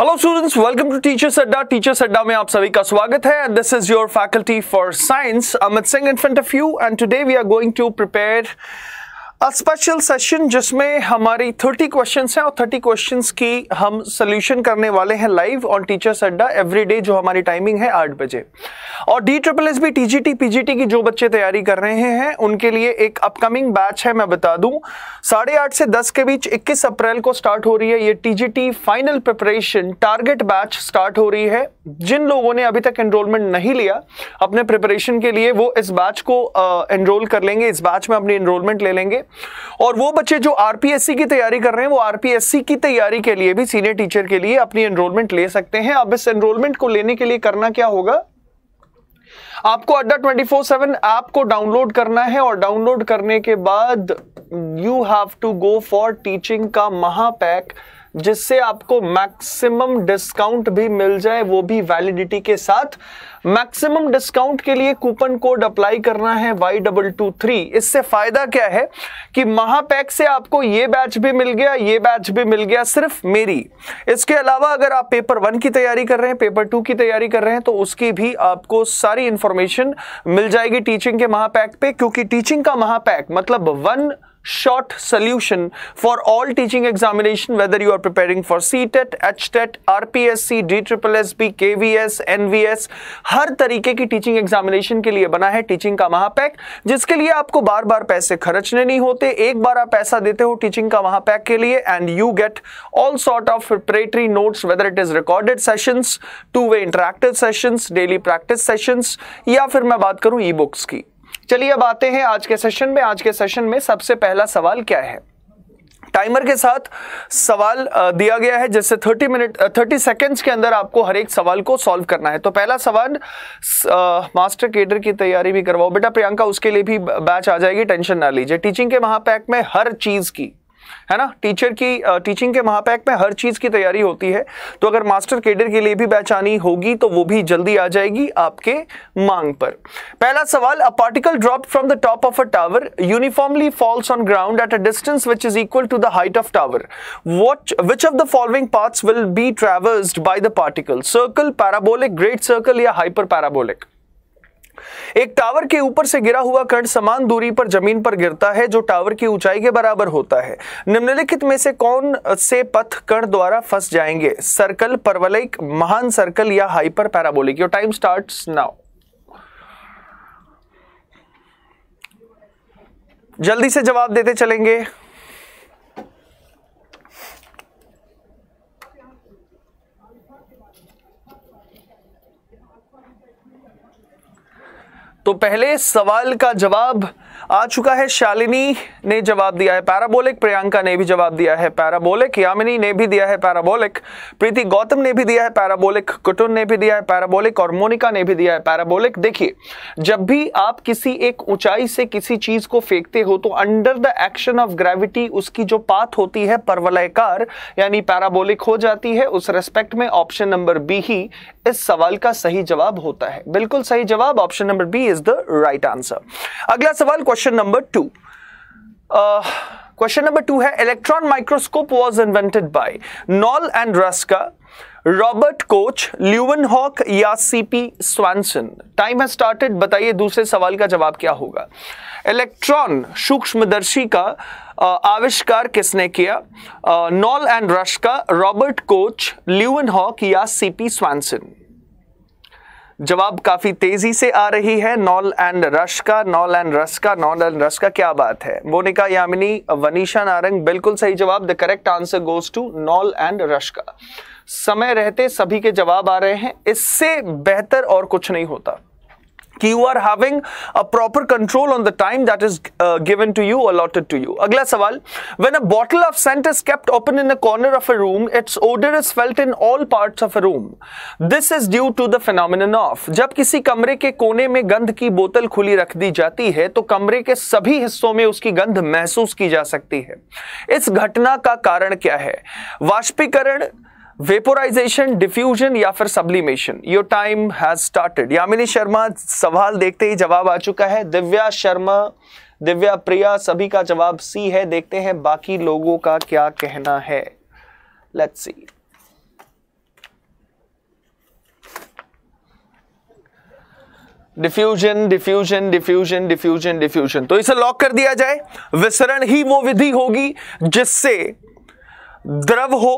Hello students welcome to teacher Adda teacher Adda में आप सभी का स्वागत है and this is your faculty for science Amit Singh in front of you and today we are going to prepare special session जिसमें हमारी 30 questions हैं और 30 क्वेश्चंस की हम सोल्यूशन करने वाले हैं live on teachers Adda everyday जो हमारी टाइमिंग है आठ बजे और D triple S B TGT PGT की जो बच्चे तैयारी कर रहे हैं उनके लिए एक अपकमिंग बैच है मैं बता दूं साढ़े आठ से दस के बीच इक्कीस अप्रैल को स्टार्ट हो रही है ये TGT final preparation target batch start हो रही है जिन लोगों ने अभी तक एनरोलमेंट नहीं लिया अपने प्रिपरेशन के लिए वो इस बैच को एनरोल कर लेंगे इस बैच में अपनी एनरोलमेंट ले लेंगे और वो बच्चे जो आरपीएससी की तैयारी कर रहे हैं वो आरपीएससी की तैयारी के लिए भी सीनियर टीचर के लिए अपनी एनरोलमेंट ले सकते हैं अब इस एनरोलमेंट को लेने के लिए करना क्या होगा आपको Adda twenty four seven app को डाउनलोड करना है और डाउनलोड करने के बाद you have to go for teaching का महापैक जिससे आपको मैक्सिमम डिस्काउंट भी मिल जाए वो भी वैलिडिटी के साथ मैक्सिमम डिस्काउंट के लिए कूपन कोड अप्लाई करना है वाई डबल टू थ्री इससे फायदा क्या है कि महापैक से आपको ये बैच भी मिल गया ये बैच भी मिल गया सिर्फ मेरी इसके अलावा अगर आप पेपर वन की तैयारी कर रहे हैं पेपर टू की तैयारी कर रहे हैं तो उसकी भी आपको सारी इंफॉर्मेशन मिल जाएगी टीचिंग के महापैक पे क्योंकि टीचिंग का महापैक मतलब one short solution for all teaching examination whether you are preparing for CTET, HTET, RPSC, DSSSB, KVS, NVS हर तरीके की टीचिंग एग्जामिनेशन के लिए बना है टीचिंग का महापैक जिसके लिए आपको बार बार पैसे खर्चने नहीं होते एक बार आप पैसा देते हो टीचिंग का महापैक के लिए and you get all sort of preparatory notes whether it is recorded sessions two way interactive sessions daily practice sessions या फिर मैं बात करूं ई बुक्स की चलिए अब आते हैं आज के सेशन में आज के सेशन में सबसे पहला सवाल क्या है टाइमर के साथ सवाल दिया गया है जिससे 30 मिनट 30 सेकंड्स के अंदर आपको हर एक सवाल को सॉल्व करना है तो पहला सवाल मास्टर केडर की तैयारी भी करवाओ बेटा प्रियंका उसके लिए भी बैच आ जाएगी टेंशन ना लीजिए टीचिंग के महापैक में हर चीज़ की है ना टीचर की टीचिंग के महापैक में हर चीज़ की तैयारी होती है तो अगर मास्टर केडर के लिए भी बैच आनी होगी तो वो भी जल्दी आ जाएगी आपके मांग पर पहला सवाल a particle drop from the top of a tower uniformly falls on ground at a distance which is equal to the height of tower what which of the following part will be traversed by the particle circle parabolic great circle या hyper parabolic एक tower के ऊपर से गिरा हुआ कण समान दूरी पर जमीन पर गिरता है जो टावर की ऊंचाई के बराबर होता है निम्नलिखित में से कौन से पथ कण द्वारा फंस जाएंगे सर्कल परवलयिक महान सर्कल या hyper parabolic your time starts now जल्दी से जवाब देते चलेंगे तो पहले सवाल का जवाब आ चुका है शालिनी ने जवाब दिया है पैराबोलिक प्रियंका ने भी जवाब दिया है पैराबोलिक यामिनी ने भी दिया है पैराबोलिक प्रीति गौतम ने भी दिया है पैराबोलिक कुटुन ने भी दिया है पैराबोलिक और मोनिका ने भी दिया है पैराबोलिक देखिए जब भी आप किसी एक ऊंचाई से किसी चीज को फेंकते हो तो under the action of gravity उसकी जो पाथ होती है परवलयकार यानी पैराबोलिक हो जाती है उस रेस्पेक्ट में ऑप्शन नंबर बी ही इस सवाल का सही जवाब होता है बिल्कुल सही जवाब option number B is the right answer अगला सवाल question number two question number two है electron microscope was invented by Knoll and Ruska Robert Koch Leeuwenhoek या सीपी स्वानसन टाइम है स्टार्टेड बताइए दूसरे सवाल का जवाब क्या होगा इलेक्ट्रॉन सूक्ष्मदर्शी का uh, आविष्कार किसने किया Knoll and Ruska Robert Koch Leeuwenhoek या सीपी स्वानसन जवाब काफ़ी तेज़ी से आ रही है Knoll and Ruska Knoll and Ruska Knoll and Ruska क्या बात है मोनिका यामिनी वनीषा नारंग बिल्कुल सही जवाब the correct answer goes to Knoll and Ruska समय रहते सभी के जवाब आ रहे हैं इससे बेहतर और कुछ नहीं होता कि you are having a proper control on the time that is given to you allotted to you अगला सवाल when a bottle of scent is kept open in a corner of a room its odour is felt in all parts of a room this is due to the phenomenon of जब किसी कमरे के कोने में गंध की बोतल खुली रख दी जाती है तो कमरे के सभी हिस्सों में उसकी गंध महसूस की जा सकती है इस घटना का कारण क्या है वाष्पीकरण वेपोराइजेशन डिफ्यूजन या फिर sublimation your time has started Yamini Sharma सवाल देखते ही जवाब आ चुका है दिव्या शर्मा दिव्या प्रिया सभी का जवाब सी है देखते हैं बाकी लोगों का क्या कहना है let's see diffusion diffusion diffusion diffusion diffusion तो इसे लॉक कर दिया जाए विसरण ही वो विधि होगी जिससे द्रव हो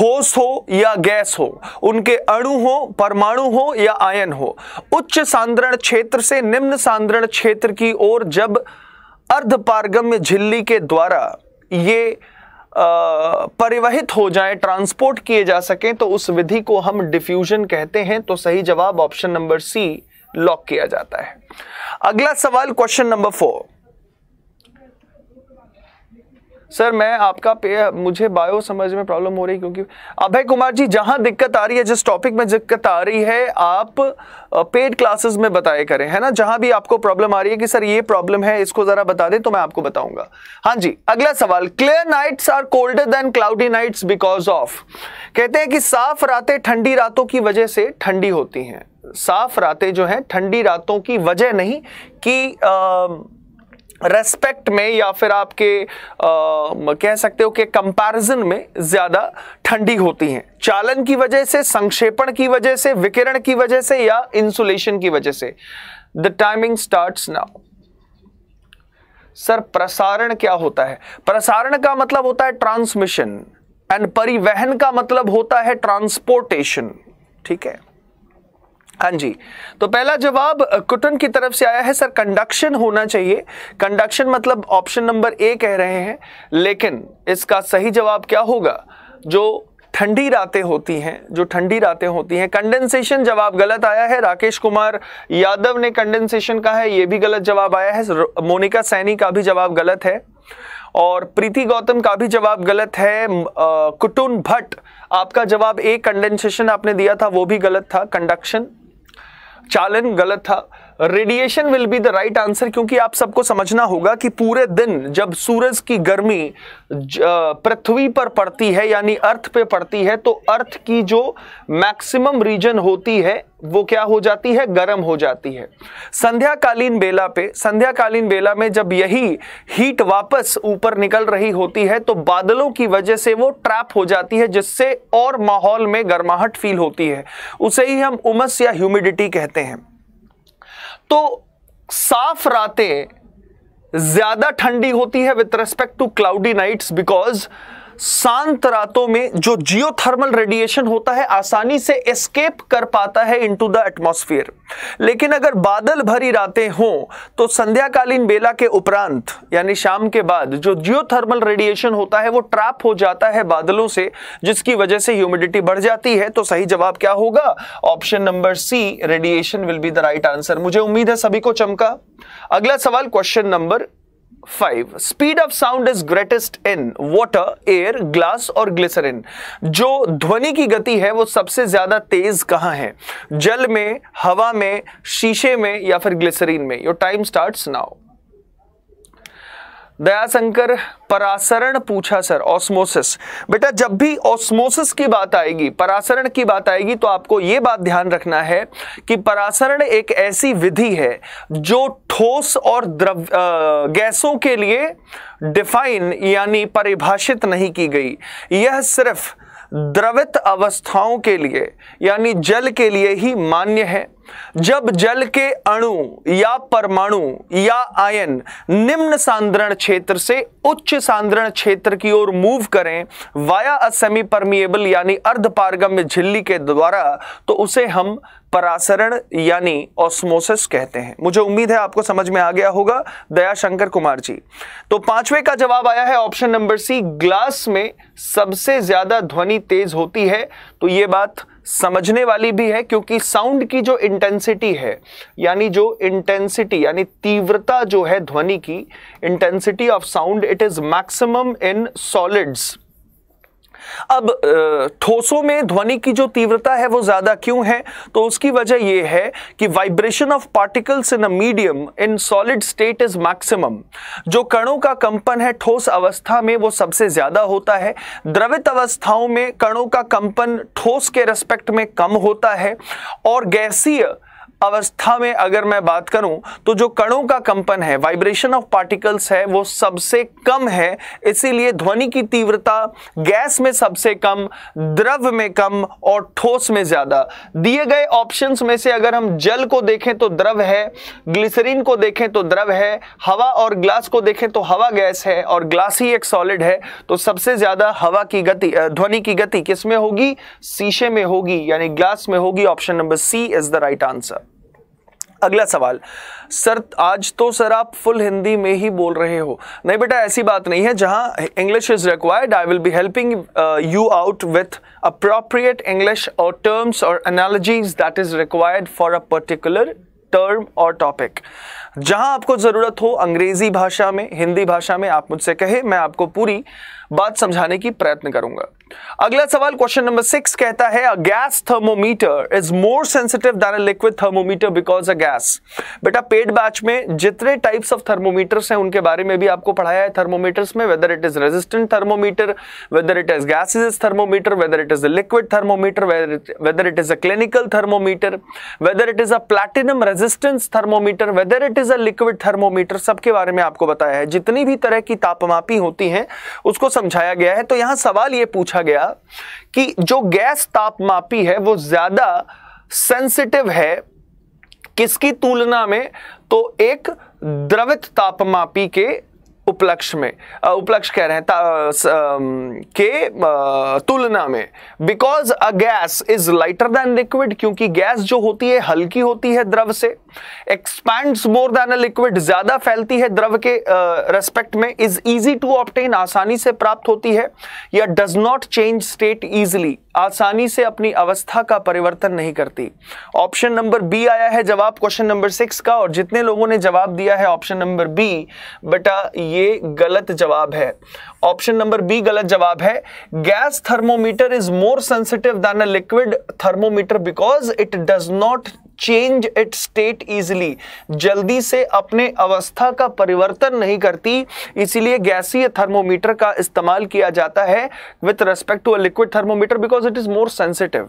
ठोस हो या गैस हो उनके अणु हो परमाणु हो या आयन हो उच्च सांद्रण क्षेत्र से निम्न सांद्रण क्षेत्र की ओर जब अर्धपारगम्य झिल्ली के द्वारा ये आ, परिवहित हो जाए ट्रांसपोर्ट किए जा सकें तो उस विधि को हम डिफ्यूजन कहते हैं तो सही जवाब ऑप्शन नंबर सी लॉक किया जाता है अगला सवाल क्वेश्चन नंबर फोर सर मैं आपका पे मुझे बायो समझ में प्रॉब्लम हो रही है क्योंकि अभय कुमार जी जहां दिक्कत आ रही है जिस टॉपिक में दिक्कत आ रही है आप पेड क्लासेस में बताया करें है ना जहां भी आपको प्रॉब्लम आ रही है कि सर ये प्रॉब्लम है इसको जरा बता दें तो मैं आपको बताऊंगा हाँ जी अगला सवाल clear nights are colder than cloudy nights because of कहते हैं कि साफ रातें ठंडी रातों की वजह से ठंडी होती हैं साफ रातें जो है ठंडी रातों की वजह नहीं कि आ, रेस्पेक्ट में या फिर आपके आ, कह सकते हो कि कंपैरिजन में ज़्यादा ठंडी होती हैं चालन की वजह से संक्षेपण की वजह से विकिरण की वजह से या इंसुलेशन की वजह से the timing start now sir प्रसारण क्या होता है प्रसारण का मतलब होता है ट्रांसमिशन एंड परिवहन का मतलब होता है ट्रांसपोर्टेशन ठीक है हाँ जी तो पहला जवाब कुटन की तरफ से आया है सर कंडक्शन होना चाहिए कंडक्शन मतलब ऑप्शन नंबर ए कह रहे हैं लेकिन इसका सही जवाब क्या होगा जो ठंडी रातें होती हैं जो ठंडी रातें होती हैं कंडेंसेशन जवाब गलत आया है राकेश कुमार यादव ने कंडेंसेशन कहा है ये भी गलत जवाब आया है मोनिका सैनी का भी जवाब गलत है और प्रीति गौतम का भी जवाब गलत है कुटुन भट्ट आपका जवाब ए कंडेंसेशन आपने दिया था वो भी गलत था कंडक्शन चालन गलत था radiation will be the right answer क्योंकि आप सबको समझना होगा कि पूरे दिन जब सूरज की गर्मी पृथ्वी पर पड़ती है यानी अर्थ पे पड़ती है तो अर्थ की जो मैक्सिमम रीजन होती है वो क्या हो जाती है गर्म हो जाती है संध्याकालीन बेला पे संध्याकालीन बेला में जब यही हीट वापस ऊपर निकल रही होती है तो बादलों की वजह से वो ट्रैप हो जाती है जिससे और माहौल में गर्माहट फील होती है उसे ही हम उमस या ह्यूमिडिटी कहते हैं तो साफ रातें ज्यादा ठंडी होती है with respect to cloudy nights because शांत रातों में जो जियोथर्मल रेडिएशन होता है आसानी से एस्केप कर पाता है इनटू द एटमॉस्फेयर लेकिन अगर बादल भरी रातें हों तो संध्याकालीन बेला के उपरांत यानी शाम के बाद जो जियोथर्मल रेडिएशन होता है वो ट्रैप हो जाता है बादलों से जिसकी वजह से ह्यूमिडिटी बढ़ जाती है तो सही जवाब क्या होगा option number C radiation will be the right answer मुझे उम्मीद है सभी को चमका अगला सवाल question number five speed of sound is greatest in water air glass और ग्लिसरिन जो ध्वनि की गति है वो सबसे ज्यादा तेज कहाँ है जल में हवा में शीशे में या फिर ग्लिसरीन में your time start now Dayashankar परासरण पूछा सर ऑस्मोसिस बेटा जब भी ऑस्मोसिस की बात आएगी परासरण की बात आएगी तो आपको ये बात ध्यान रखना है कि परासरण एक ऐसी विधि है जो ठोस और द्रव गैसों के लिए डिफाइन यानी परिभाषित नहीं की गई यह सिर्फ द्रवित अवस्थाओं के लिए यानी जल के लिए ही मान्य है जब जल के अणु या परमाणु या आयन निम्न सांद्रण क्षेत्र से उच्च सांद्रण क्षेत्र की ओर मूव करें वाया अ परमिएबल यानी अर्धपारगम्य झिल्ली के द्वारा तो उसे हम परासरण यानी ऑस्मोसिस कहते हैं मुझे उम्मीद है आपको समझ में आ गया होगा दयाशंकर कुमार जी तो पांचवे का जवाब आया है ऑप्शन नंबर सी ग्लास में सबसे ज्यादा ध्वनि तेज होती है तो ये बात समझने वाली भी है क्योंकि साउंड की जो इंटेंसिटी है यानी जो इंटेंसिटी यानी तीव्रता जो है ध्वनि की intensity of sound it is maximum in solids अब ठोसों में ध्वनि की जो तीव्रता है वो ज्यादा क्यों है तो उसकी वजह यह है कि vibration of particles in a medium in solid state is maximum जो कणों का कंपन है ठोस अवस्था में वो सबसे ज्यादा होता है द्रवित अवस्थाओं में कणों का कंपन ठोस के रेस्पेक्ट में कम होता है और गैसीय अवस्था में अगर मैं बात करूं तो जो कणों का कंपन है वाइब्रेशन ऑफ पार्टिकल्स है वो सबसे कम है इसीलिए ध्वनि की तीव्रता गैस में सबसे कम द्रव में कम और ठोस में ज्यादा दिए गए ऑप्शंस में से अगर हम जल को देखें तो द्रव है ग्लिसरीन को देखें तो द्रव है हवा और ग्लास को देखें तो हवा गैस है और ग्लास ही एक सॉलिड है तो सबसे ज्यादा हवा की गति ध्वनि की गति किसमें होगी शीशे में होगी यानी ग्लास में होगी option number C is the right answer अगला सवाल सर आज तो सर आप फुल हिंदी में ही बोल रहे हो नहीं बेटा ऐसी बात नहीं है जहां English is required I will be helping you out with appropriate English और टर्म्स और analogies that is required for a particular term और टॉपिक जहां आपको ज़रूरत हो अंग्रेज़ी भाषा में हिंदी भाषा में आप मुझसे कहे मैं आपको पूरी बात समझाने की प्रयत्न करूंगा अगला सवाल क्वेश्चन नंबर सिक्स कहता है a gas thermometer is more sensitive than a liquid thermometer because a gas बेटा पेड बैच में जितने टाइप्स ऑफ थर्मोमीटर्स हैं उनके बारे में भी आपको पढ़ाया है थर्मोमीटर्स में whether it is resistant thermometer whether it is gas is thermometer whether it is a liquid thermometer whether it is a clinical thermometer whether it is a platinum resistance thermometer whether it is a liquid thermometer सबके बारे में आपको बताया है जितनी भी तरह की तापमापी होती है उसको समझाया गया है तो यहां सवाल ये पूछा देखा गया कि जो गैस तापमापी है वो ज्यादा सेंसिटिव है किसकी तुलना में तो एक द्रवित तापमापी के उपलक्ष में उपलक्ष्य कह रहे हैं के तुलना में because a gas is lighter than liquid क्योंकि गैस जो होती है हल्की होती है द्रव से expands more than a liquid ज्यादा फैलती है द्रव के रेस्पेक्ट में इज इजी टू ऑप्टेन आसानी से प्राप्त होती है या does not change state easily आसानी से अपनी अवस्था का परिवर्तन नहीं करती ऑप्शन नंबर बी आया है जवाब क्वेश्चन नंबर सिक्स का और जितने लोगों ने जवाब दिया है ऑप्शन नंबर बी बेटा ये गलत जवाब है ऑप्शन नंबर बी गलत जवाब है gas thermometer is more sensitive than a liquid thermometer because it does not change it state easily जल्दी से अपने अवस्था का परिवर्तन नहीं करती इसीलिए गैसीय थर्मोमीटर का इस्तेमाल किया जाता है with respect to a liquid thermometer because it is more sensitive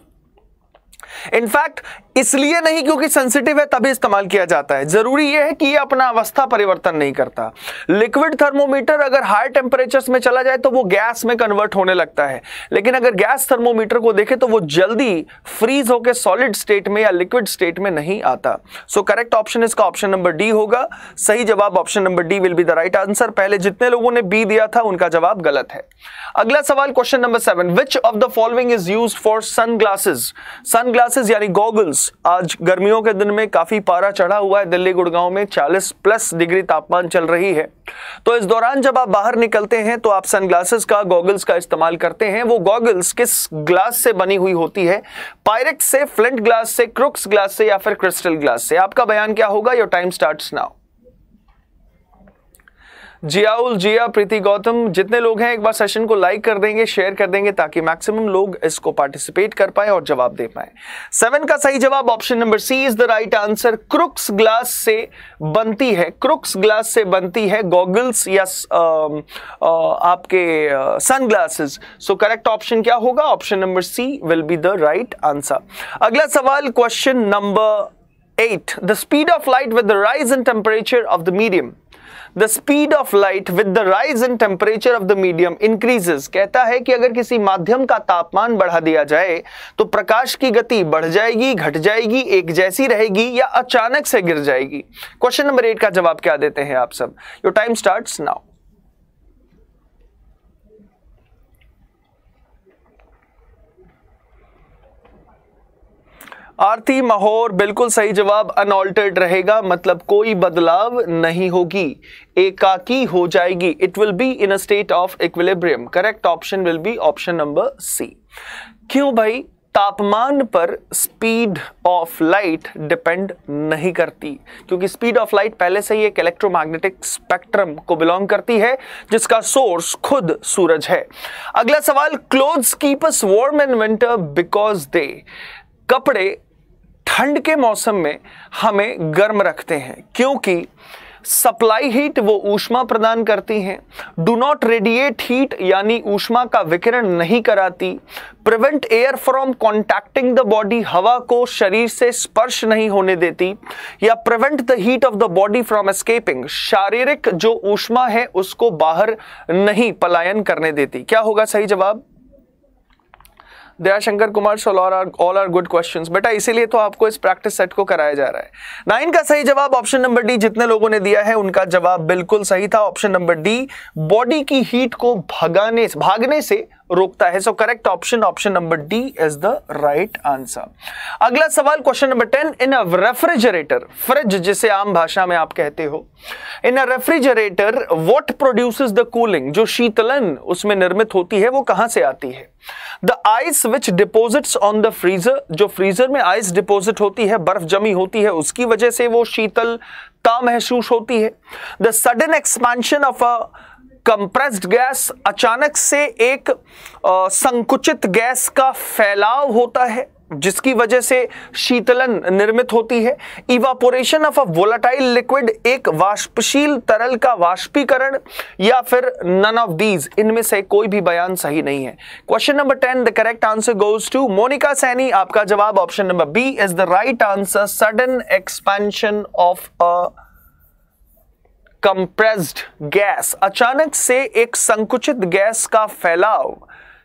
in fact इसलिए नहीं क्योंकि सेंसिटिव है तभी इस्तेमाल किया जाता है जरूरी यह है कि यह अपना अवस्था परिवर्तन नहीं करता लिक्विड थर्मोमीटर अगर हाई टेम्परेचर में चला जाए तो वो गैस में कन्वर्ट होने लगता है लेकिन अगर गैस थर्मोमीटर को देखे तो वो जल्दी फ्रीज होकर सॉलिड स्टेट में या लिक्विड स्टेट में नहीं आता सो करेक्ट ऑप्शन इसका ऑप्शन नंबर डी होगा सही जवाब option number D will be the right answer पहले जितने लोगों ने बी दिया था उनका जवाब गलत है अगला सवाल question number seven which of the following is use for sun glasses sun glasses यानी गॉगल्स आज गर्मियों के दिन में काफी पारा चढ़ा हुआ है दिल्ली गुड़गांव में 40 प्लस डिग्री तापमान चल रही है तो इस दौरान जब आप बाहर निकलते हैं तो आप सनग्लासेस का गॉगल्स का इस्तेमाल करते हैं वो गॉगल्स किस ग्लास से बनी हुई होती है पायरेक्स से फ्लिंट ग्लास से क्रुक्स ग्लास से या फिर क्रिस्टल ग्लास से आपका बयान क्या होगा your time start now Ziaul Zia Preeti Gautam जितने लोग हैं एक बार सेशन को लाइक कर देंगे शेयर कर देंगे ताकि मैक्सिमम लोग इसको पार्टिसिपेट कर पाए और जवाब दे पाए सेवन का सही जवाब option number C is the right answer Crookes glass से बनती है क्रुक्स ग्लास से बनती है गॉगल्स या आपके sun glasses so correct option क्या होगा option number C will be the right answer अगला सवाल question number eight the speed of light with the rise in temperature of the medium the speed of light with the rise in temperature of the medium increases कहता है कि अगर किसी माध्यम का तापमान बढ़ा दिया जाए तो प्रकाश की गति बढ़ जाएगी घट जाएगी एक जैसी रहेगी या अचानक से गिर जाएगी क्वेश्चन नंबर एट का जवाब क्या देते हैं आप सब your time start now Aarti Mahor बिल्कुल सही जवाब अनऑल्टर्ड रहेगा मतलब कोई बदलाव नहीं होगी एकाकी हो जाएगी it will be in a state of equilibrium correct option will be option number C क्यों भाई तापमान पर स्पीड ऑफ लाइट डिपेंड नहीं करती क्योंकि स्पीड ऑफ लाइट पहले से ही एक इलेक्ट्रोमैग्नेटिक स्पेक्ट्रम को बिलोंग करती है जिसका सोर्स खुद सूरज है अगला सवाल clothes keep us warm in winter because they कपड़े ठंड के मौसम में हमें गर्म रखते हैं क्योंकि सप्लाई हीट वो ऊष्मा प्रदान करती हैं डू नॉट रेडिएट हीट यानी ऊष्मा का विकिरण नहीं कराती prevent air from contacting the body हवा को शरीर से स्पर्श नहीं होने देती या prevent the heat of the body from escaping शारीरिक जो ऊष्मा है उसको बाहर नहीं पलायन करने देती क्या होगा सही जवाब Dayashankar Kumar so all are all are good questions बेटा इसीलिए तो आपको इस प्रैक्टिस सेट को कराया जा रहा है नाइन का सही जवाब ऑप्शन नंबर डी जितने लोगों ने दिया है उनका जवाब बिल्कुल सही था ऑप्शन नंबर डी बॉडी की हीट को भगाने भागने से रोकता है so correct option option number D is the right answer अगला सवाल question number ten in a refrigerator fridge जिसे आम भाषा में आप कहते हो in a refrigerator what produces the cooling जो शीतलन उसमें निर्मित होती है वो कहां से आती है the ice which deposits on the freezer जो फ्रीजर में आइस डिपोजिट होती है बर्फ जमी होती है उसकी वजह से वो शीतलता महसूस होती है the sudden expansion of a compressed gas अचानक से एक आ, संकुचित गैस का फैलाव होता है जिसकी वजह से शीतलन निर्मित होती है evaporation of a volatile liquid एक वाष्पशील तरल का वाष्पीकरण या फिर नन ऑफ दीज इनमें से कोई भी बयान सही नहीं है question number ten the correct answer goes to Monika Saini आपका जवाब option number B is the right answer sudden expansion of a compressed gas अचानक से एक संकुचित गैस का फैलाव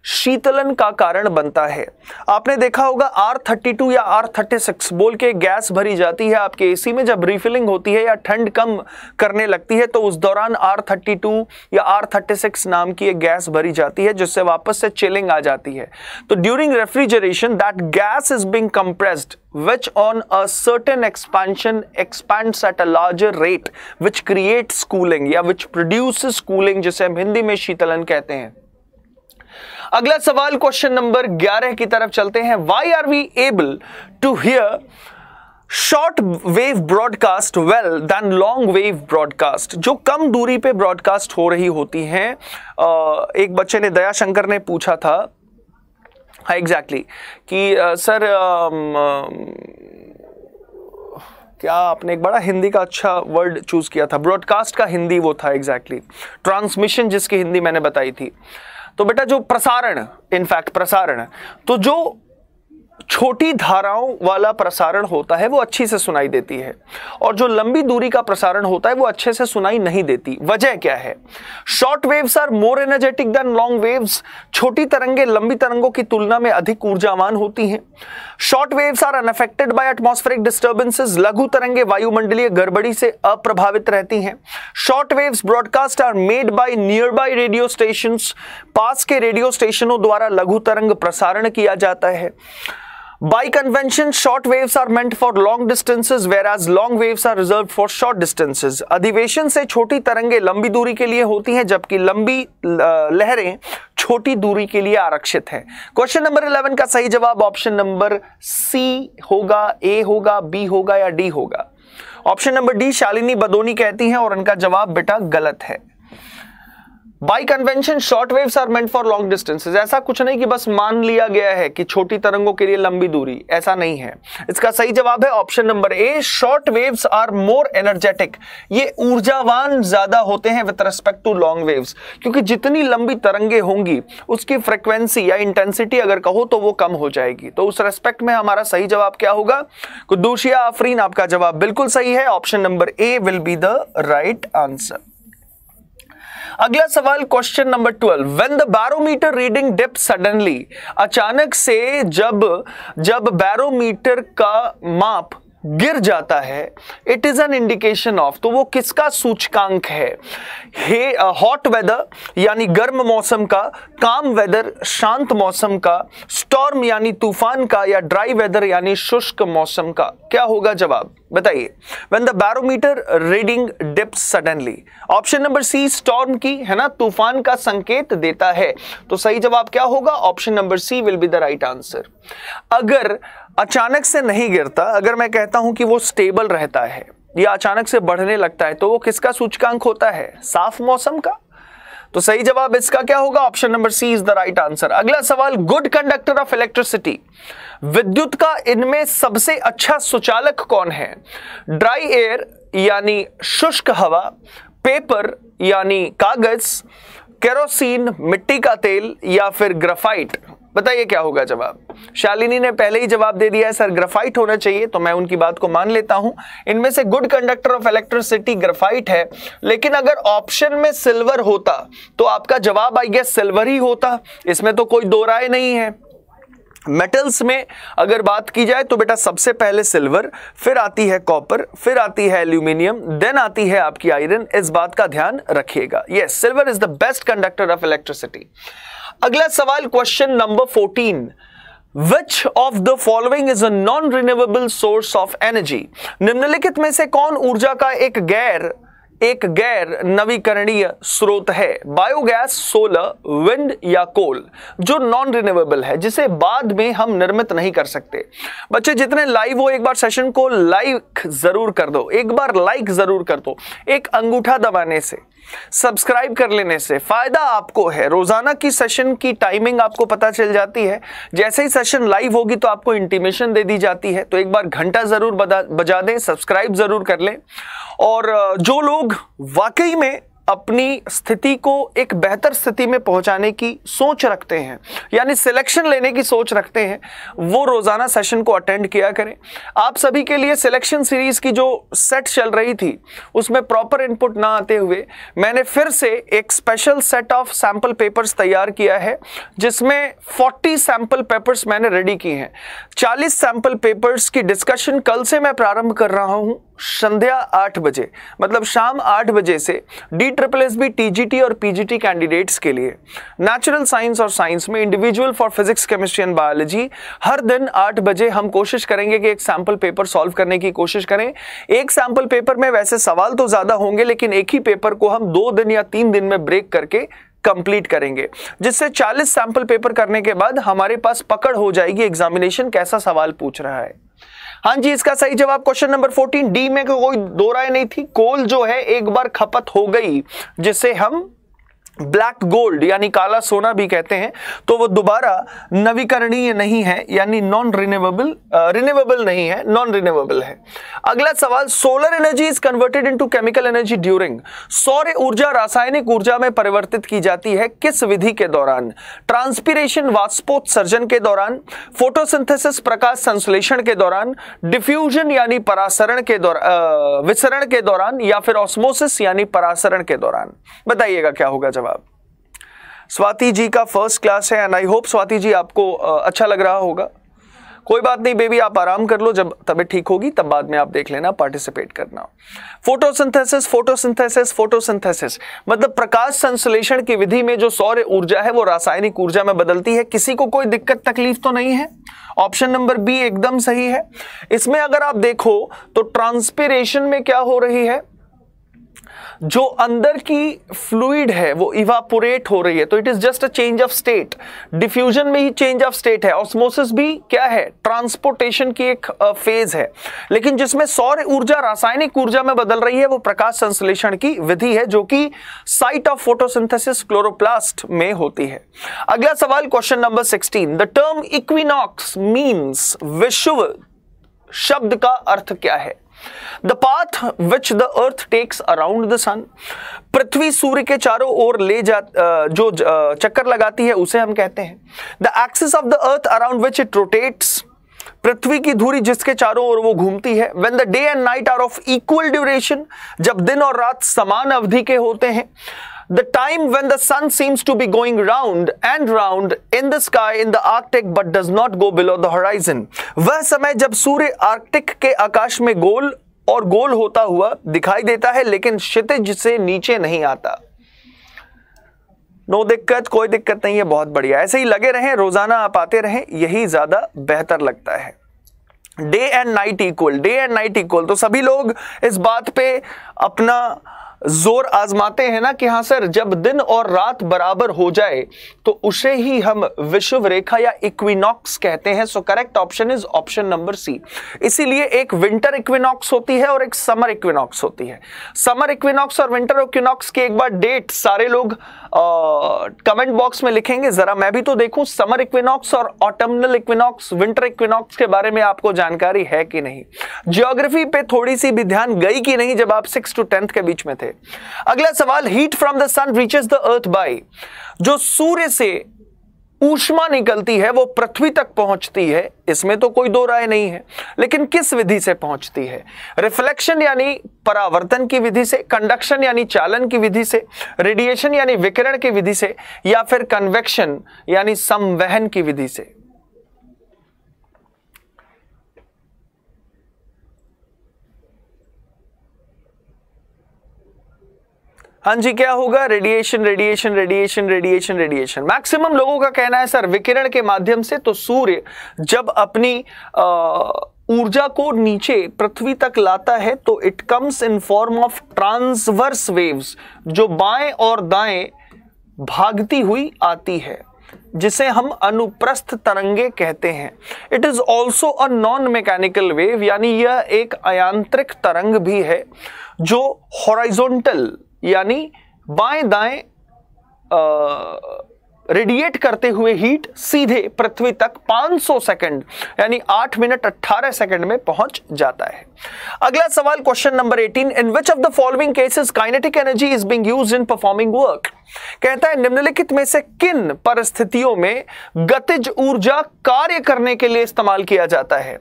शीतलन का कारण बनता है आपने देखा होगा आर थर्टी टू या आर थर्टी सिक्स बोल के गैस भरी जाती है आपके एसी में जब रिफिलिंग होती है या ठंड कम करने लगती है तो उस दौरान आर थर्टी टू या आर थर्टी सिक्स नाम की एक गैस भरी जाती है जिससे वापस से चिलिंग आ जाती है तो during refrigeration that gas is being compressed which on a certain expansion expand at a larger rate which creates cooling या विच प्रोड्यूस कूलिंग जिसे हम हिंदी में शीतलन कहते हैं अगला सवाल क्वेश्चन नंबर 11 की तरफ चलते हैं why are we able to hear short wave broadcast well than long wave broadcast जो कम दूरी पे ब्रॉडकास्ट हो रही होती हैं एक बच्चे ने दया शंकर ने पूछा था हाँ एग्जैक्टली exactly, कि सर क्या आपने एक बड़ा हिंदी का अच्छा वर्ड चूज़ किया था ब्रॉडकास्ट का हिंदी वो था एग्जैक्टली exactly. ट्रांसमिशन जिसकी हिंदी मैंने बताई थी तो बेटा जो प्रसारण इनफैक्ट प्रसारण तो जो छोटी धाराओं वाला प्रसारण होता है वो अच्छी से सुनाई देती है और जो लंबी दूरी का प्रसारण होता है वो अच्छे से सुनाई नहीं देती वजह क्या है short waves are more energetic than long waves छोटी तरंगे लंबी तरंगों की तुलना में अधिक ऊर्जावान होती हैं short waves are unaffected by atmospheric disturbances लघु तरंगे वायुमंडलीय गड़बड़ी से अप्रभावित रहती हैं short waves broadcast are made by near by radio station पास के रेडियो स्टेशनों द्वारा लघु तरंग प्रसारण किया जाता है By convention, short waves are meant for long distances, whereas long waves are reserved for short distances. अधिवेशन से छोटी तरंगे लंबी दूरी के लिए होती हैं जबकि लंबी लहरें छोटी दूरी के लिए आरक्षित हैं क्वेश्चन नंबर 11 का सही जवाब ऑप्शन नंबर सी होगा ए होगा बी होगा या डी होगा option number D Shalini Badoni कहती हैं और इनका जवाब बेटा गलत है by convention short waves are meant for long distances ऐसा कुछ नहीं कि बस मान लिया गया है कि छोटी तरंगों के लिए लंबी दूरी ऐसा नहीं है इसका सही जवाब है option number A short waves are more energetic ये ऊर्जावान ज्यादा होते हैं with respect to long waves क्योंकि जितनी लंबी तरंगे होंगी उसकी फ्रिक्वेंसी या इंटेंसिटी अगर कहो तो वो कम हो जाएगी तो उस रेस्पेक्ट में हमारा सही जवाब क्या होगा कुदूशिया आफरीन आपका जवाब बिल्कुल सही है option number A will be the right answer अगला सवाल question number twelve when the barometer reading dip suddenly अचानक से जब जब बैरोमीटर का माप गिर जाता है it is an indication of तो वो किसका सूचकांक है हॉट वेदर यानी गर्म मौसम का काम वेदर शांत मौसम का स्टॉर्म यानी तूफान का या ड्राई वेदर यानी शुष्क मौसम का क्या होगा जवाब बताइए when the barometer reading dip suddenly option number C storm की है ना तूफान का संकेत देता है तो सही जवाब क्या होगा option number C will be the right answer अगर अचानक से नहीं गिरता अगर मैं कहता हूं कि वो स्टेबल रहता है या अचानक से बढ़ने लगता है तो वो किसका सूचकांक होता है साफ मौसम का तो सही जवाब इसका क्या होगा option number C is the right answer अगला सवाल गुड कंडक्टर ऑफ इलेक्ट्रिसिटी विद्युत का इनमें सबसे अच्छा सुचालक कौन है ड्राई एयर यानी शुष्क हवा पेपर यानी कागज केरोसिन मिट्टी का तेल या फिर ग्रेफाइट बताइए क्या होगा जवाब शालिनी ने पहले ही जवाब दे दिया है सर ग्रेफाइट होना चाहिए तो मैं उनकी बात को मान लेता हूं इनमें से good conductor of electricity graphite है लेकिन अगर ऑप्शन में सिल्वर होता तो आपका जवाब आई गया सिल्वर ही होता इसमें तो कोई दो राय नहीं है मेटल्स में अगर बात की जाए तो बेटा सबसे पहले सिल्वर फिर आती है कॉपर फिर आती है एल्यूमिनियम देन आती है आपकी आयरन इस बात का ध्यान रखिएगा yes silver is the best conductor of electricity अगला सवाल question number fourteen which of the following is a non renewable source of energy निम्नलिखित में से कौन ऊर्जा का एक गैर एक गैर नवीकरणीय स्रोत है बायोगैस सोलर विंड या कोल जो नॉन रिन्यूएबल है जिसे बाद में हम निर्मित नहीं कर सकते बच्चे जितने लाइव हो एक बार सेशन को लाइक जरूर कर दो एक बार लाइक जरूर कर दो एक अंगूठा दबाने से सब्सक्राइब कर लेने से फायदा आपको है रोजाना की सेशन की टाइमिंग आपको पता चल जाती है जैसे ही सेशन लाइव होगी तो आपको इंटीमेशन दे दी जाती है तो एक बार घंटा जरूर बजा दें सब्सक्राइब जरूर कर लें और जो लोग लोग वाकई में अपनी स्थिति को एक बेहतर स्थिति में पहुंचाने की सोच रखते हैं यानी सिलेक्शन लेने की सोच रखते हैं वो रोज़ाना सेशन को अटेंड किया करें आप सभी के लिए सिलेक्शन सीरीज़ की जो सेट चल रही थी उसमें प्रॉपर इनपुट ना आते हुए मैंने फिर से एक special set of sample papers तैयार किया है जिसमें 40 सैंपल पेपर्स मैंने रेडी किए हैं चालीस सैंपल पेपर्स की डिस्कशन कल से मैं प्रारंभ कर रहा हूँ संध्या आठ बजे मतलब शाम आठ बजे से D triple S B TGT और पीजीटी कैंडिडेट्स के लिए नेचुरल साइंस और साइंस में individual for physics chemistry and biology हर दिन आठ बजे हम कोशिश करेंगे कि एक सैंपल पेपर सॉल्व करने की कोशिश करें एक सैंपल पेपर में वैसे सवाल तो ज्यादा होंगे लेकिन एक ही पेपर को हम दो दिन या तीन दिन में ब्रेक करके कंप्लीट करेंगे जिससे 40 सैंपल पेपर करने के बाद हमारे पास पकड़ हो जाएगी एग्जामिनेशन कैसा सवाल पूछ रहा है हाँ जी इसका सही जवाब क्वेश्चन नंबर 14 डी में कोई दो राय नहीं थी कोल जो है एक बार खपत हो गई जिसे हम ब्लैक गोल्ड यानी काला सोना भी कहते हैं तो वो दोबारा नवीकरणीय नहीं है यानी नॉन रिन्यूएबल रिन्यूएबल नहीं है नॉन रिन्यूएबल है अगला सवाल solar energy is converted into chemical energy during सौर ऊर्जा रासायनिक ऊर्जा में परिवर्तित की जाती है किस विधि के दौरान ट्रांसपीरेशन वाष्पोत्सर्जन के दौरान फोटोसिंथेसिस प्रकाश संश्लेषण के दौरान डिफ्यूजन यानी परासरण के दौरान विसरण के दौरान या फिर ऑस्मोसिस यानी परासरण के दौरान बताइएगा क्या होगा जवाब स्वाति जी का फर्स्ट क्लास है and I hope Swati ji आपको अच्छा लग रहा होगा कोई बात नहीं बेबी आप आराम कर लो जब तबीयत ठीक होगी तब बाद में आप देख लेना पार्टिसिपेट करना फोटोसिंथेसिस फोटोसिंथेसिस फोटोसिंथेसिस मतलब प्रकाश संश्लेषण की विधि में जो सौर ऊर्जा है वो रासायनिक ऊर्जा में बदलती है किसी को कोई दिक्कत तकलीफ तो नहीं है ऑप्शन नंबर बी एकदम सही है इसमें अगर आप देखो तो ट्रांसपीरेशन में क्या हो रही है जो अंदर की फ्लूड है वो इवापोरेट हो रही है तो it is just a change of state diffusion में ही चेंज ऑफ स्टेट है ऑस्मोसिस भी क्या है ट्रांसपोर्टेशन की एक फेज है लेकिन जिसमें सौर ऊर्जा रासायनिक ऊर्जा में बदल रही है वो प्रकाश संश्लेषण की विधि है जो कि साइट ऑफ फोटोसिंथेसिस क्लोरोप्लास्ट में होती है अगला सवाल question number sixteen the term equinox means विश्व शब्द का अर्थ क्या है the path which the earth takes around the sun पृथ्वी सूर्य के चारों ओर ले जा जो चक्कर लगाती है उसे हम कहते हैं the axis of the earth around which it rotates पृथ्वी की धुरी जिसके चारों ओर वो घूमती है when the day and night are of equal duration जब दिन और रात समान अवधि के होते हैं the time when the sun seems to be going round and round in the sky in the Arctic but does not go below the horizon. वह समय जब सूर्य आर्कटिक के आकाश में गोल और गोल होता हुआ दिखाई देता है लेकिन क्षितिज से नीचे नहीं आता नो दिक्कत कोई दिक्कत नहीं है बहुत बढ़िया ऐसे ही लगे रहें रोजाना आप आते रहें यही ज्यादा बेहतर लगता है day and night equal day and night equal तो सभी लोग इस बात पे अपना जोर आजमाते हैं ना कि हाँ सर जब दिन और रात बराबर हो जाए तो उसे ही हम विषुव रेखा या इक्विनॉक्स कहते हैं so correct option is option number C इसीलिए एक विंटर इक्विनॉक्स होती है और एक समर इक्विनॉक्स होती है समर इक्विनॉक्स और विंटर इक्विनॉक्स की एक बार डेट सारे लोग कमेंट बॉक्स में लिखेंगे जरा मैं भी तो देखूं समर इक्विनॉक्स और ऑटमनल इक्विनॉक्स विंटर इक्विनॉक्स के बारे में आपको जानकारी है कि नहीं जियोग्राफी पे थोड़ी सी भी ध्यान गई कि नहीं जब आप सिक्स टू टेंथ के बीच में थे अगला सवाल heat from the sun reaches the earth by जो सूर्य से ऊष्मा निकलती है वो पृथ्वी तक पहुंचती है इसमें तो कोई दो राय नहीं है लेकिन किस विधि से पहुंचती है रिफ्लेक्शन यानी परावर्तन की विधि से कंडक्शन यानी चालन की विधि से रेडिएशन यानी विकिरण की विधि से या फिर कन्वेक्शन यानी संवहन की विधि से हाँ जी क्या होगा radiation radiation radiation radiation radiation maximum लोगों का कहना है सर विकिरण के माध्यम से तो सूर्य जब अपनी ऊर्जा को नीचे पृथ्वी तक लाता है तो it comes in form of transverse waves जो बाएं और दाएं भागती हुई आती है जिसे हम अनुप्रस्थ तरंगे कहते हैं it is also a non mechanical wave यानी यह एक अयांत्रिक तरंग भी है जो हॉराइजोंटल यानी बाएं दाएं रेडिएट करते हुए हीट सीधे पृथ्वी तक 500 सेकंड यानी 8 मिनट 18 सेकंड में पहुंच जाता है अगला सवाल question number 18 in which of the following cases kinetic energy is being used in performing work कहता है निम्नलिखित में से किन परिस्थितियों में गतिज ऊर्जा कार्य करने के लिए इस्तेमाल किया जाता है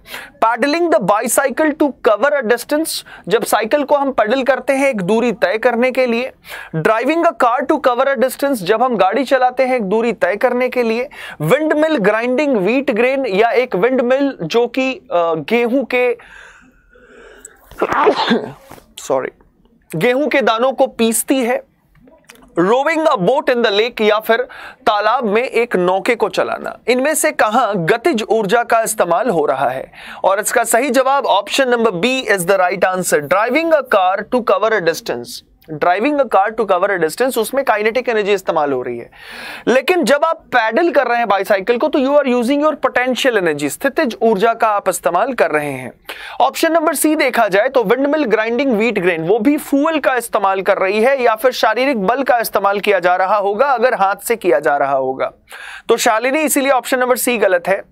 pedalling the bicycle to cover a distance जब साइकिल को हम पैडल करते हैं एक दूरी तय करने के लिए driving a car to cover a distance जब हम गाड़ी चलाते हैं एक दूरी तय करने के लिए विंडमिल ग्राइंडिंग व्हीट ग्रेन या एक विंडमिल जो कि गेहूं के सॉरी गेहूं के दानों को पीसती है rowing a boat in the lake या फिर तालाब में एक नौके को चलाना इनमें से कहा गतिज ऊर्जा का इस्तेमाल हो रहा है और इसका सही जवाब option number B is the right answer driving a car to cover a distance driving a car to cover a distance उसमें काइनेटिक एनर्जी इस्तेमाल हो रही है लेकिन जब आप पैडल कर रहे हैं बाईसाइकिल को तो you are using your potential energy स्थितिज ऊर्जा का आप इस्तेमाल कर रहे हैं ऑप्शन नंबर सी देखा जाए तो विंडमिल ग्राइंडिंग व्हीट ग्रेन वो भी फूल का इस्तेमाल कर रही है या फिर शारीरिक बल का इस्तेमाल किया जा रहा होगा अगर हाथ से किया जा रहा होगा तो शालिनी इसीलिए ऑप्शन नंबर सी गलत है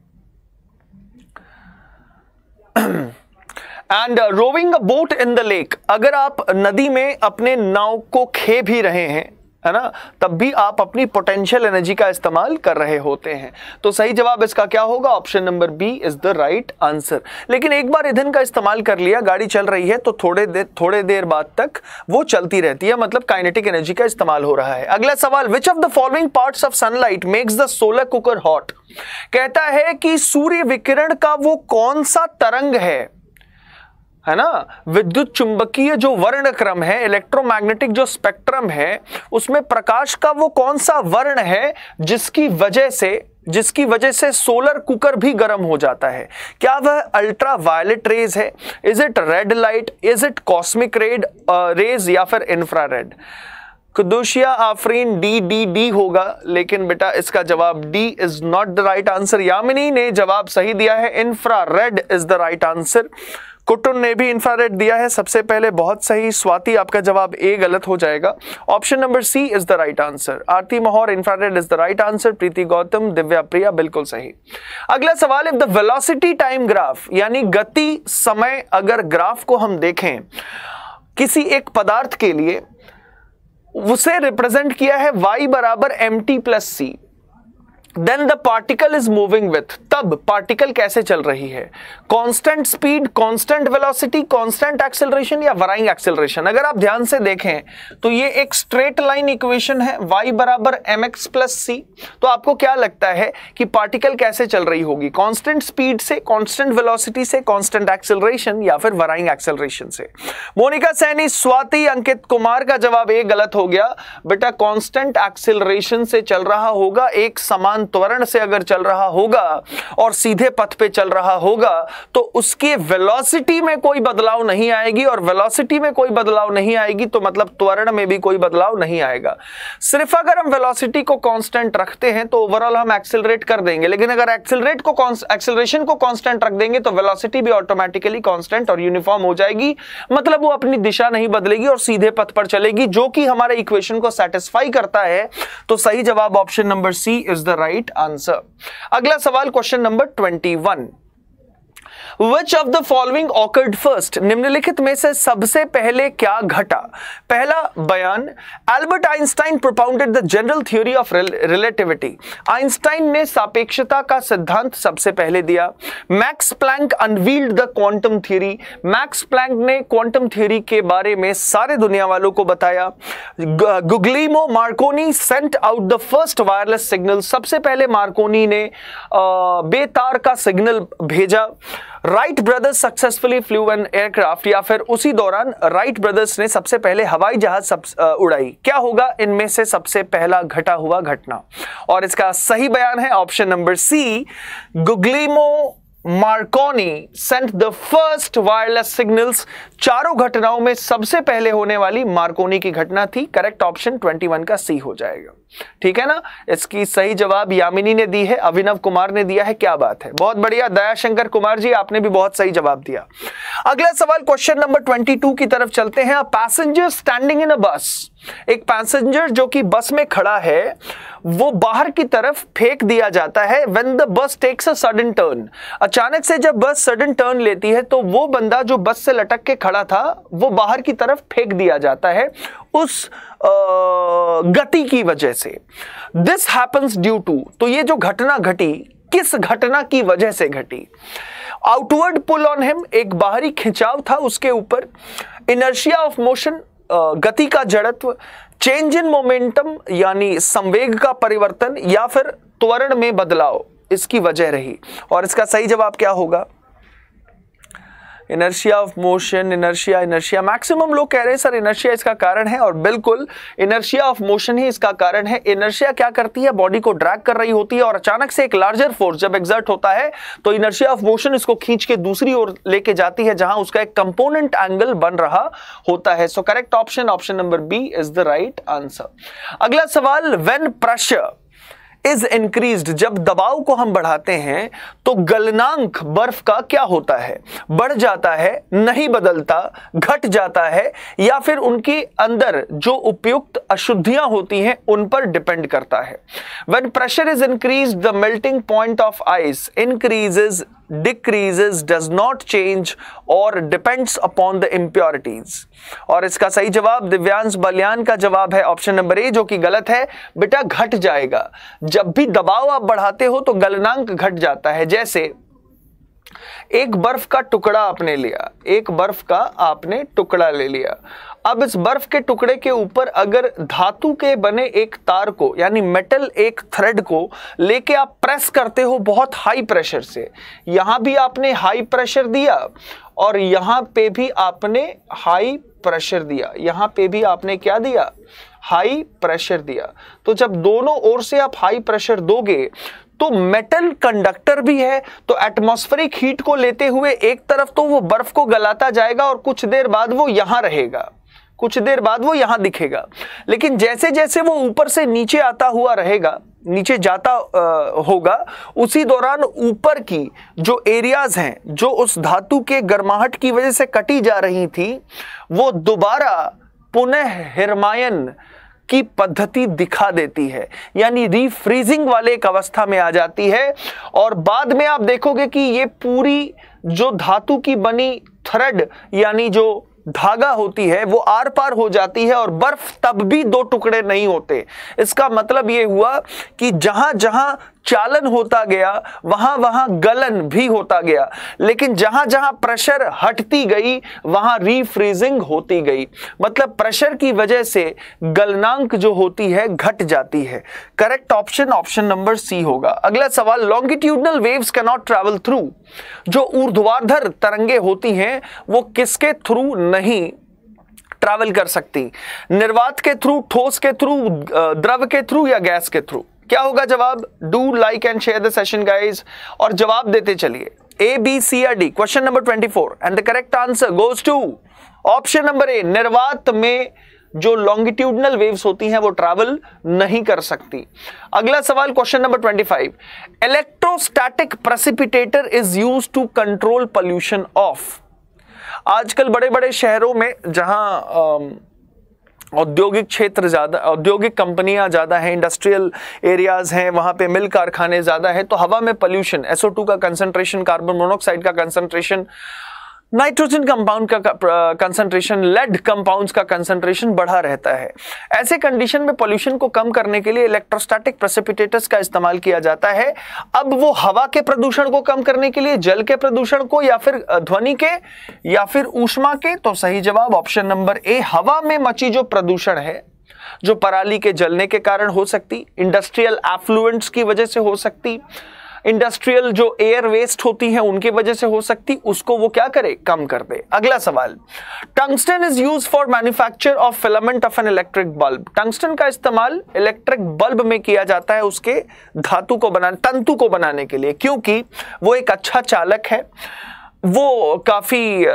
and rowing a boat in the lake अगर आप नदी में अपने नाव को खे भी रहे हैं है ना तब भी आप अपनी पोटेंशियल एनर्जी का इस्तेमाल कर रहे होते हैं तो सही जवाब इसका क्या होगा option number B is the right answer लेकिन एक बार ईंधन का इस्तेमाल कर लिया गाड़ी चल रही है तो थोड़े देर थोड़े देर बाद तक वो चलती रहती है मतलब काइनेटिक एनर्जी का इस्तेमाल हो रहा है अगला सवाल which of the following part of sunlight makes the solar cooker hot कहता है कि सूर्य विकिरण का वो कौन सा तरंग है है ना विद्युत चुंबकीय जो वर्ण क्रम है इलेक्ट्रोमैग्नेटिक जो स्पेक्ट्रम है उसमें प्रकाश का वो कौन सा वर्ण है जिसकी वजह से जिसकी वजह से सोलर कुकर भी गर्म हो जाता है क्या वह अल्ट्रा वायलेट रेज है is it red light is it cosmic red rays या फिर infra red Kudoshia Afreen D D D होगा लेकिन बेटा इसका जवाब D is not the right answer Yamini ने जवाब सही दिया है infra red is the right answer Kutun ने भी इंफ्रारेड दिया है सबसे पहले बहुत सही स्वाति आपका जवाब ए गलत हो जाएगा option number C is the right answer Aarti Mohar infrared is the right answer Preeti Gautam Divya Priya बिल्कुल सही अगला सवाल if the velocity time graph यानी गति समय अगर ग्राफ को हम देखें किसी एक पदार्थ के लिए उसे रिप्रेजेंट किया है y बराबर M T plus C then the particle is moving with तब पार्टिकल कैसे चल रही है constant speed constant velocity constant acceleration या वराइंग एक्सेलरेशन अगर आप ध्यान से देखें तो ये एक स्ट्रेट लाइन इक्वेशन है y बराबर एम एक्स प्लस सी तो आपको क्या लगता है कि पार्टिकल कैसे चल रही होगी कॉन्स्टेंट स्पीड से कॉन्स्टेंट वेलोसिटी से कॉन्स्टेंट एक्सेलरेशन या फिर वराइंग एक्सेलरेशन से मोनिका सैनी स्वाति अंकित कुमार का जवाब ये गलत हो गया बेटा कॉन्स्टेंट एक्सेलरेशन से चल रहा होगा एक समान इंसान त्वरण से अगर चल रहा होगा और सीधे पथ पे चल रहा होगा तो उसके वेलोसिटी में कोई बदलाव नहीं आएगी और वेलोसिटी में कोई बदलाव नहीं आएगी तो मतलब त्वरण में भी कोई बदलाव नहीं आएगा सिर्फ अगर हम वेलोसिटी को कांस्टेंट रखते हैं तो ओवरऑल हम एक्सिलरेट कर देंगे लेकिन अगर एक्सिलरेट को एक्सिलेशन को कॉन्स्टेंट रख देंगे तो वेलॉसिटी भी ऑटोमेटिकली कॉन्स्टेंट और यूनिफॉर्म हो जाएगी मतलब वो अपनी दिशा नहीं बदलेगी और सीधे पथ पर चलेगी जो कि हमारे इक्वेशन को सेटिस्फाई करता है तो सही जवाब option number C is the right right answer अगला सवाल question number twenty one which of the following occurred first निम्नलिखित में से सबसे पहले क्या घटा पहला बयान Albert Einstein propounded the general theory of relativity Einstein ने सापेक्षता का सिद्धांत सबसे पहले दिया Max Planck unveiled the quantum theory Max Planck ने क्वांटम थ्योरी के बारे में सारे दुनिया वालों को बताया Guglielmo Marconi Saint out the first wireless signal सबसे पहले मार्कोनी ने बेतार का सिग्नल भेजा Wright brothers successfully flew an aircraft या फिर उसी दौरान राइट ब्रदर्स ने सबसे पहले हवाई जहाज सब उड़ाई क्या होगा इनमें से सबसे पहला घटा हुआ घटना और इसका सही बयान है option number C Guglielmo Marconi sent the first wireless signals चारों घटनाओं में सबसे पहले होने वाली मार्कोनी की घटना थी करेक्ट ऑप्शन 21 का सी हो जाएगा ठीक है ना इसकी सही जवाब यामिनी ने दी है अभिनव कुमार ने दिया है क्या बात है बहुत बढ़िया दयाशंकर कुमार जी आपने भी बहुत सही जवाब दिया अगला सवाल क्वेश्चन नंबर 22 की तरफ चलते हैं पैसेंजर स्टैंडिंग इन अ बस एक पैसेंजर जो कि बस में खड़ा है वो बाहर की तरफ फेंक दिया जाता है when the bus takes a sudden turn अचानक से जब बस सडन टर्न लेती है तो वो बंदा जो बस से लटक के खड़ा था वो बाहर की तरफ फेंक दिया जाता है उस गति की वजह से दिस हैपन्स ड्यू टू तो ये जो घटना घटी किस घटना की वजह से घटी आउटवर्ड पुल ऑन हिम एक बाहरी खिंचाव था उसके ऊपर इनर्शिया ऑफ मोशन गति का जड़त्व चेंज इन मोमेंटम यानी संवेग का परिवर्तन या फिर त्वरण में बदलाव इसकी वजह रही और इसका सही जवाब क्या होगा inertia of motion inertia inertia maximum लोग कह रहे हैं सर इनर्शिया इसका कारण है और बिल्कुल इनर्शिया ऑफ मोशन ही इसका कारण है इनर्शिया क्या करती है बॉडी को ड्रैग कर रही होती है और अचानक से एक लार्जर फोर्स जब एग्जर्ट होता है तो इनर्शिया ऑफ मोशन इसको खींच के दूसरी ओर लेके जाती है जहां उसका एक कंपोनेंट एंगल बन रहा होता है so correct option option number B is the right answer अगला सवाल वेन प्रेशर इज इंक्रीज जब दबाव को हम बढ़ाते हैं तो गलनांक बर्फ का क्या होता है बढ़ जाता है नहीं बदलता घट जाता है या फिर उनके अंदर जो उपयुक्त अशुद्धियां होती हैं उन पर डिपेंड करता है when pressure is increase the melting point of ice increase decreases does not change और डिपेंड्स अपॉन द इम्प्योरिटीज और इसका सही जवाब दिव्यांश बलियान का जवाब है ऑप्शन नंबर ए जो कि गलत है बेटा घट जाएगा जब भी दबाव आप बढ़ाते हो तो गलनांक घट जाता है जैसे एक बर्फ का टुकड़ा आपने लिया एक बर्फ का आपने टुकड़ा ले लिया अब इस बर्फ के टुकड़े के ऊपर अगर धातु के बने एक तार को यानी मेटल एक थ्रेड को लेके आप प्रेस करते हो बहुत हाई प्रेशर से यहां भी आपने हाई प्रेशर दिया और यहां पे भी आपने हाई प्रेशर दिया यहां पे भी आपने क्या दिया हाई प्रेशर दिया तो जब दोनों ओर से आप हाई प्रेशर दोगे तो मेटल कंडक्टर भी है तो एटमॉस्फेरिक हीट को लेते हुए एक तरफ तो वो बर्फ को गलाता जाएगा और कुछ देर बाद वो यहां रहेगा कुछ देर बाद वो यहां दिखेगा लेकिन जैसे जैसे वो ऊपर से नीचे आता हुआ रहेगा नीचे जाता होगा उसी दौरान ऊपर की जो एरियाज हैं जो उस धातु के गर्माहट की वजह से कटी जा रही थी वो दोबारा पुनः हिरमायन की पद्धति दिखा देती है यानी रिफ्रीजिंग वाले एक अवस्था में आ जाती है और बाद में आप देखोगे कि ये पूरी जो धातु की बनी थ्रेड यानी जो धागा होती है वो आर पार हो जाती है और बर्फ तब भी दो टुकड़े नहीं होते इसका मतलब ये हुआ कि जहां जहां चालन होता गया वहां वहां गलन भी होता गया लेकिन जहां जहां प्रेशर हटती गई वहां रीफ्रीजिंग होती गई मतलब प्रेशर की वजह से गलनांक जो होती है घट जाती है correct option option number C होगा अगला सवाल longitudinal waves not travel through जो ऊर्ध्वाधर तरंगे होती हैं वो किसके थ्रू नहीं ट्रैवल कर सकती निर्वात के थ्रू ठोस के थ्रू द्रव के थ्रू या गैस के थ्रू क्या होगा जवाब do like and share the session guys और जवाब देते चलिए A B C or D question number twenty four and the correct answer goes to option number A निर्वात में जो लॉन्गिट्यूडनल वेव्स होती हैं वो ट्रैवल नहीं कर सकती अगला सवाल question number 25 electrostatic precipitator is use to control pollution of आजकल बड़े बड़े शहरों में जहां औद्योगिक क्षेत्र ज़्यादा औद्योगिक कंपनियां ज़्यादा हैं इंडस्ट्रियल एरियाज़ हैं वहाँ पे मिल कारखाने ज़्यादा हैं तो हवा में पोल्यूशन एसओ टू का कंसनट्रेशन कार्बन मोनोऑक्साइड का कंसनट्रेशन नाइट्रोजन कंपाउंड का कंसंट्रेशन लेड कंपाउंड्स का कंसंट्रेशन बढ़ा रहता है ऐसे कंडीशन में पोल्यूशन को कम करने के लिए इलेक्ट्रोस्टैटिक प्रेसिपिटेटर्स का इस्तेमाल किया जाता है अब वो हवा के प्रदूषण को कम करने के लिए जल के प्रदूषण को या फिर ध्वनि के या फिर ऊष्मा के तो सही जवाब ऑप्शन नंबर ए हवा में मची जो प्रदूषण है जो पराली के जलने के कारण हो सकती इंडस्ट्रियल एफ्लुएंट्स की वजह से हो सकती इंडस्ट्रियल जो एयर वेस्ट होती है उनकी वजह से हो सकती उसको वो क्या करे कम कर दे अगला सवाल tungsten is use for manufacture of filament of an electric bulb tungsten का इस्तेमाल इलेक्ट्रिक बल्ब में किया जाता है उसके धातु को बनाने तंतु को बनाने के लिए क्योंकि वो एक अच्छा चालक है वो काफ़ी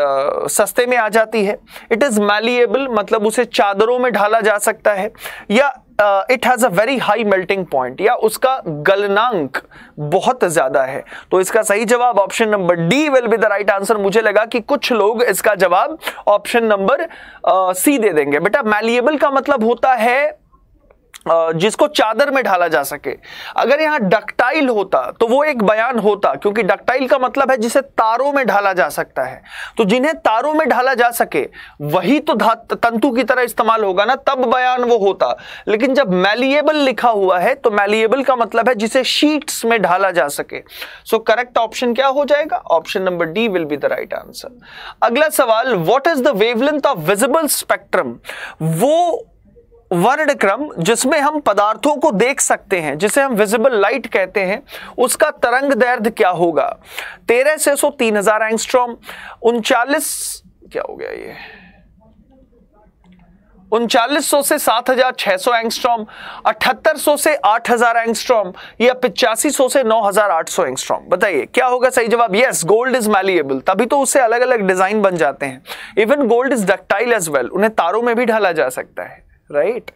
सस्ते में आ जाती है इट इज़ मैलिएबल मतलब उसे चादरों में ढाला जा सकता है या it has a very high melting point या उसका गलनांक बहुत ज़्यादा है तो इसका सही जवाब option number D will be the right answer मुझे लगा कि कुछ लोग इसका जवाब ऑप्शन नंबर सी दे देंगे बेटा मैलिएबल का मतलब होता है जिसको चादर में ढाला जा सके अगर यहाँ डक्टाइल होता तो वो एक बयान होता क्योंकि डक्टाइल का मतलब है जिसे तारों में ढाला जा सकता है तो जिन्हें तारों में ढाला जा सके वही तो तंतु की तरह इस्तेमाल होगा ना तब बयान वो होता लेकिन जब मैलिएबल लिखा हुआ है तो मैलिएबल का मतलब है जिसे शीट्स में ढाला जा सके सो करेक्ट ऑप्शन क्या हो जाएगा option number D will be the right answer अगला सवाल what is the wavelength of visible spectrum वो वर्ण क्रम जिसमें हम पदार्थों को देख सकते हैं जिसे हम विजिबल लाइट कहते हैं उसका तरंग दैर्ध क्या होगा तेरह से सो तीन हजार एंगस्ट्रॉम उनचालीस क्या हो गया ये उनचालीस सौ से सात हजार छह सौ एंगस्ट्रॉम अठहत्तर सौ से आठ हजार एंगस्ट्रॉम या पिचासी सौ से नौ हजार आठ सौ एंगस्ट्रॉम बताइए क्या होगा सही जवाब यस गोल्ड इज मैलिएबल तभी तो उससे अलग अलग डिजाइन बन जाते हैं even gold is ductile as well उन्हें तारों में भी ढाला जा सकता है राइट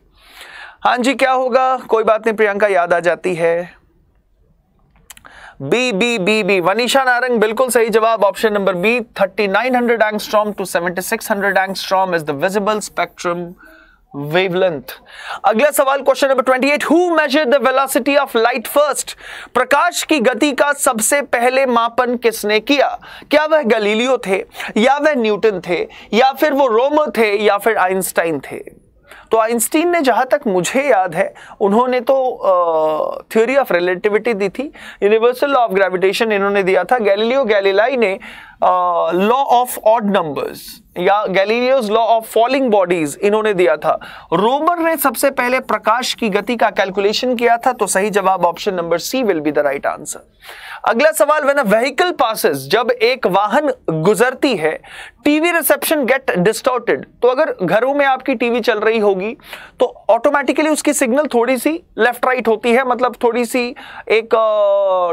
हां जी क्या होगा कोई बात नहीं प्रियंका याद आ जाती है B B B B Vanisha Narang बिल्कुल सही जवाब option number B 3900 angstrom to 7600 angstrom is the visible spectrum wavelength अगला सवाल question number 28 who measured the velocity of light first प्रकाश की गति का सबसे पहले मापन किसने किया क्या वह गलीलियो थे या वह न्यूटन थे या फिर वो रोमो थे या फिर आइंस्टाइन थे तो आइंस्टीन ने जहां तक मुझे याद है उन्होंने तो थ्योरी ऑफ रिलेटिविटी दी थी यूनिवर्सल लॉ ऑफ ग्रेविटेशन इन्होंने दिया था गैलीलियो गैलीलाई ने लॉ ऑफ ऑड नंबर्स या Galileo's law of falling bodies इन्होंने दिया था रोमर ने सबसे पहले प्रकाश की गति का कैलकुलेशन किया था तो सही जवाब option number C will be the right answer अगला सवाल वेन अ व्हीकल पासिस जब एक वाहन गुजरती है टीवी रिसेप्शन गेट डिस्टॉर्टेड तो अगर घरों में आपकी टीवी चल रही होगी तो ऑटोमेटिकली उसकी सिग्नल थोड़ी सी लेफ्ट राइट होती है मतलब थोड़ी सी एक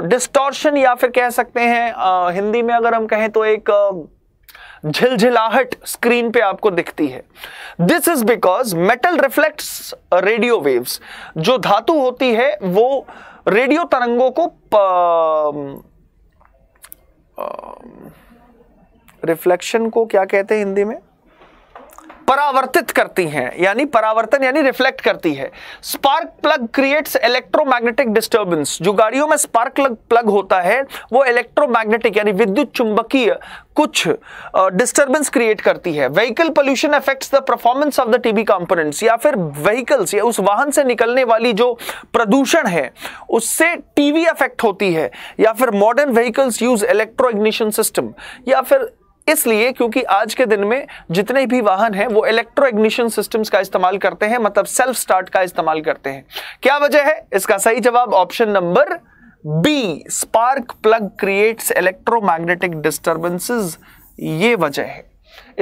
डिस्टॉर्शन uh, या फिर कह सकते हैं uh, हिंदी में अगर हम कहें तो तो एक झिलझिलाहट स्क्रीन पे आपको दिखती है this is because metal reflects radio waves जो धातु होती है वो रेडियो तरंगों को रिफ्लेक्शन को क्या कहते हैं हिंदी में परावर्तित करती हैं यानी परावर्तन यानी रिफ्लेक्ट करती है spark plug creates electromagnetic disturbance जो गाड़ियों में स्पार्क प्लग होता है वो इलेक्ट्रोमैग्नेटिक यानी विद्युत चुंबकीय कुछ डिस्टरबेंस uh, क्रिएट करती है vehicle pollution affects the performance of the TV components या फिर व्हीकल्स या उस वाहन से निकलने वाली जो प्रदूषण है उससे टीवी अफेक्ट होती है या फिर modern vehicles use electro ignition system या फिर इसलिए क्योंकि आज के दिन में जितने भी वाहन हैं वो इलेक्ट्रो इग्निशन सिस्टम्स का इस्तेमाल करते हैं मतलब सेल्फ स्टार्ट का इस्तेमाल करते हैं क्या वजह है इसका सही जवाब option number B spark plug creates electromagnetic disturbances ये वजह है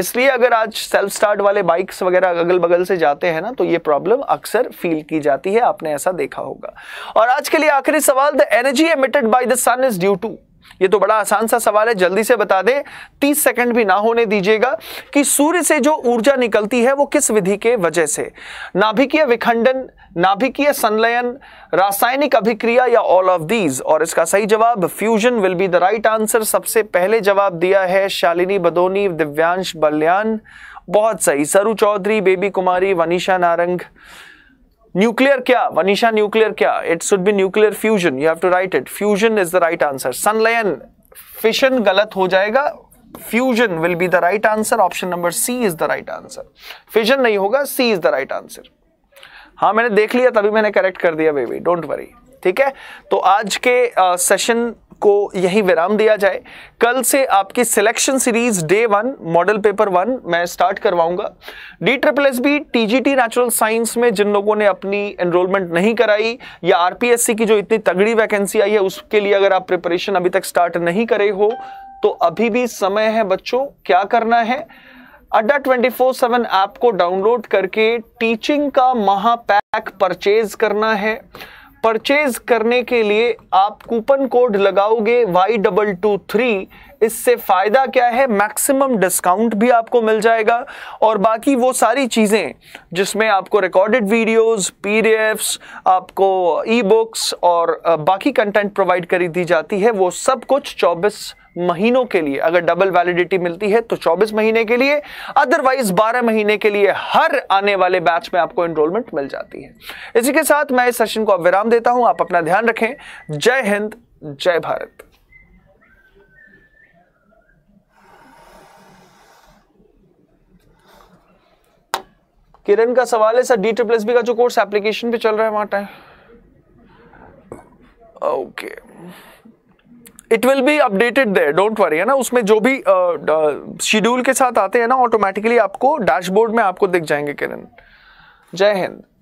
इसलिए अगर आज सेल्फ स्टार्ट वाले बाइक्स वगैरह अगल बगल से जाते हैं ना तो ये प्रॉब्लम अक्सर फील की जाती है आपने ऐसा देखा होगा और आज के लिए आखिरी सवाल the energy emitted by the sun is due to ये तो बड़ा आसान सा सवाल है जल्दी से बता दे तीस सेकंड भी ना होने दीजिएगा कि सूर्य से जो ऊर्जा निकलती है वो किस विधि के वजह से नाभिकीय विखंडन नाभिकीय संलयन रासायनिक अभिक्रिया या ऑल ऑफ दीज और इसका सही जवाब fusion will be the right answer सबसे पहले जवाब दिया है शालिनी बदोनी दिव्यांश बल्यान बहुत सही सरु चौधरी बेबी कुमारी वनीषा नारंग न्यूक्लियर क्या वनिशा न्यूक्लियर क्या it should be nuclear fusion you have to write it fusion is the right answer सनलयन फिशन गलत हो जाएगा fusion will be the right answer option number C is the right answer fission नहीं होगा C is the right answer हाँ मैंने देख लिया तभी मैंने करेक्ट कर दिया बेबी डोंट वरी ठीक है तो आज के सेशन uh, को यही विराम दिया जाए कल से आपकी selection series day one model paper one मैं स्टार्ट करवाऊंगा D triple S B T G T natural science में जिन लोगों ने अपनी एनरोलमेंट नहीं कराई या आरपीएससी की जो इतनी तगड़ी वैकेंसी आई है उसके लिए अगर आप प्रिपरेशन अभी तक स्टार्ट नहीं करे हो तो अभी भी समय है बच्चों क्या करना है Adda twenty four seven app को डाउनलोड करके टीचिंग का महापैक परचेज करना है परचेज करने के लिए आप कूपन कोड लगाओगे वाई डबल टू थ्री इससे फ़ायदा क्या है मैक्सिमम डिस्काउंट भी आपको मिल जाएगा और बाकी वो सारी चीज़ें जिसमें आपको रिकॉर्डेड वीडियोस पीडीएफ्स आपको ई बुक्स और बाकी कंटेंट प्रोवाइड करी दी जाती है वो सब कुछ चौबीस महीनों के लिए अगर डबल वैलिडिटी मिलती है तो 24 महीने के लिए अदरवाइज 12 महीने के लिए हर आने वाले बैच में आपको एनरोलमेंट मिल जाती है इसी के साथ मैं इस सेशन को विराम देता हूं आप अपना ध्यान रखें जय हिंद जय भारत किरण का सवाल है सर डी ट्रिप्लस बी का जो कोर्स एप्लीकेशन पे चल रहा है वहां time okay okay. It will be updated there don't worry है ना उसमें जो भी शेड्यूल uh, uh, के साथ आते हैं ना ऑटोमेटिकली आपको डैशबोर्ड में आपको दिख जाएंगे किरण जय हिंद